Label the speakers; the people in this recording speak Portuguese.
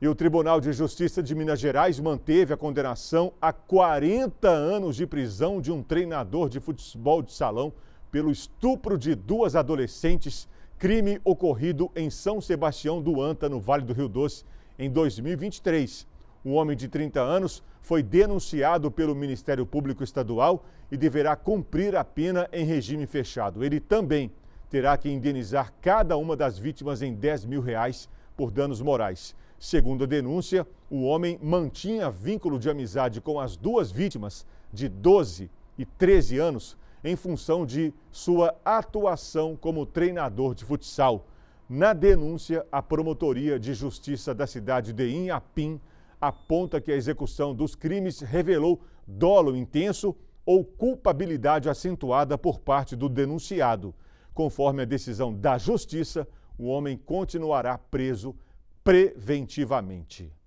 Speaker 1: E o Tribunal de Justiça de Minas Gerais manteve a condenação a 40 anos de prisão de um treinador de futebol de salão pelo estupro de duas adolescentes, crime ocorrido em São Sebastião do Anta, no Vale do Rio Doce, em 2023. Um homem de 30 anos foi denunciado pelo Ministério Público Estadual e deverá cumprir a pena em regime fechado. Ele também terá que indenizar cada uma das vítimas em 10 mil reais por danos morais. Segundo a denúncia, o homem mantinha vínculo de amizade com as duas vítimas, de 12 e 13 anos, em função de sua atuação como treinador de futsal. Na denúncia, a Promotoria de Justiça da cidade de Inhapim aponta que a execução dos crimes revelou dolo intenso ou culpabilidade acentuada por parte do denunciado. Conforme a decisão da Justiça, o homem continuará preso preventivamente.